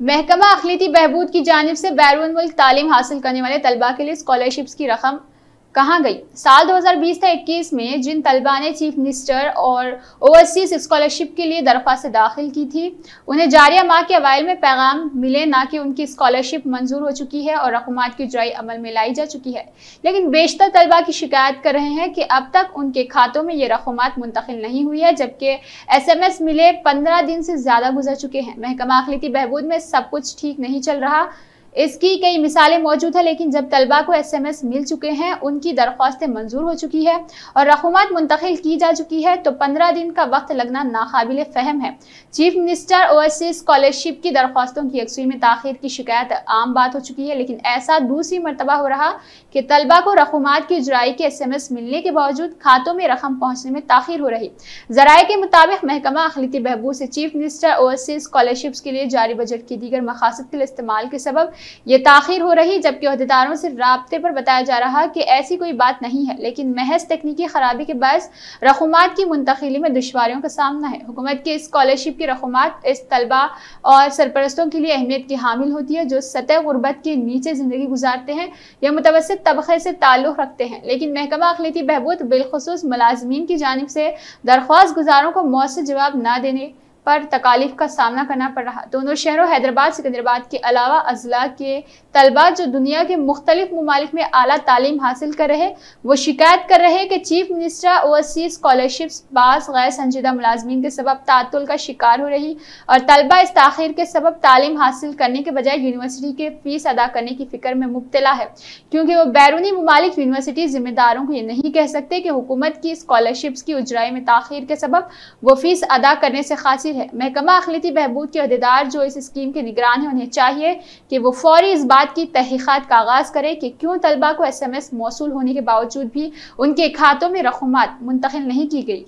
महकमा अखिलती बहबूद की जानब से बैरून मुल्क तालीम हासिल करने वाले तलबा के लिए स्कॉलरशिप्स की रकम कहाँ गई साल 2020 21 में जिन तलबा ने चीफ मिनिस्टर और ओवरसीज स्कॉलरशिप के लिए दरख्वास्त दाखिल की थी उन्हें जारिया माह के अवैल में पैगाम मिले ना कि उनकी स्कॉलरशिप मंजूर हो चुकी है और रकूमत की जुराई अमल में लाई जा चुकी है लेकिन बेशतर तलबा की शिकायत कर रहे हैं कि अब तक उनके खातों में ये रकूमत मुंतकिल नहीं हुई है जबकि एस एम एस मिले पंद्रह दिन से ज़्यादा गुजर चुके हैं महकमा अखिलती बहबूद में सब कुछ ठीक नहीं चल रहा इसकी कई मिसालें मौजूद है लेकिन जब तलबा को एसएमएस मिल चुके हैं उनकी दरख्वास्तें मंजूर हो चुकी है और रकूमत मुंतकिल की जा चुकी है तो पंद्रह दिन का वक्त लगना नाकबिल फहम है चीफ मिनिस्टर ओवरसीज स्कॉलरशिप की दरख्वास्तों की यकसुई में ताखिर की शिकायत आम बात हो चुकी है लेकिन ऐसा दूसरी मरतबा हो रहा कि तलबा को रकूमत की जुराई के एस एम एस मिलने के बावजूद खातों में रकम पहुँचने में ताखिर हो रही जराये के मुताबिक महकमा अखिलती बहबूद से चीफ मिनिस्टर ओवरसीज स्कॉलरशिप्स के लिए जारी बजट की दीगर मकासद के लिए इस्तेमाल के सबब ये ताखिर हो रही जबकि अहदेदारों से रबते पर बताया जा रहा कि ऐसी कोई बात नहीं है लेकिन महज तकनीकी खराबी के बायस रकूमत की मुंतकली में दुशारियों का सामना है हुकूमत की स्कॉलरशिप की रकूमत इस तलबा और सरपरस्तों के लिए अहमियत की हामिल होती है जो सतह गुर्बत के नीचे ज़िंदगी गुजारते हैं या मुतवसत तबके से ताल्लुक़ रखते हैं लेकिन महकमा अखिलती बहबूद बिलखसूस मुलाजमीन की जानब से दरख्वास्त गुजारों को मौसर जवाब ना देने पर तकालीफ का सामना करना पड़ रहा दोनों शहरों हैदराबाद सिकंदराबाद के अलावा अजला के तलबा जो दुनिया के मुख्तलिफ ममालिक में अला तालीम हासिल कर रहे वो शिकायत कर रहे हैं कि चीफ मिनिस्टर ओवरसी स्कॉलरशिप बास गैर संजीदा मुलाजमीन के सबब तातुल का शिकार हो रही और तलबा इस तखिर के सबब तालीम हासिल करने के बजाय यूनिवर्सिटी के फीस अदा करने की फ़िक्र में मुबतला है क्योंकि वो बैरूनी ममालिक यूनिवर्सिटी ज़िम्मेदारों को ये नहीं कह सकते कि हुकूमत की स्कॉलरशिप्स की उजराई में तखिर के सबब वो फ़ीस अदा करने से खासी वजीर है महकमा अखिलती बहबूद के अहदेदार जो इस स्कीम के निगरान हैं उन्हें चाहिए कि वो फौरी इस बात की तहकीक़ात का आगाज़ करें कि क्यों तलबा को एस एम एस मौसू होने के बावजूद भी उनके खातों में रकूमत मुंतकिल नहीं की गई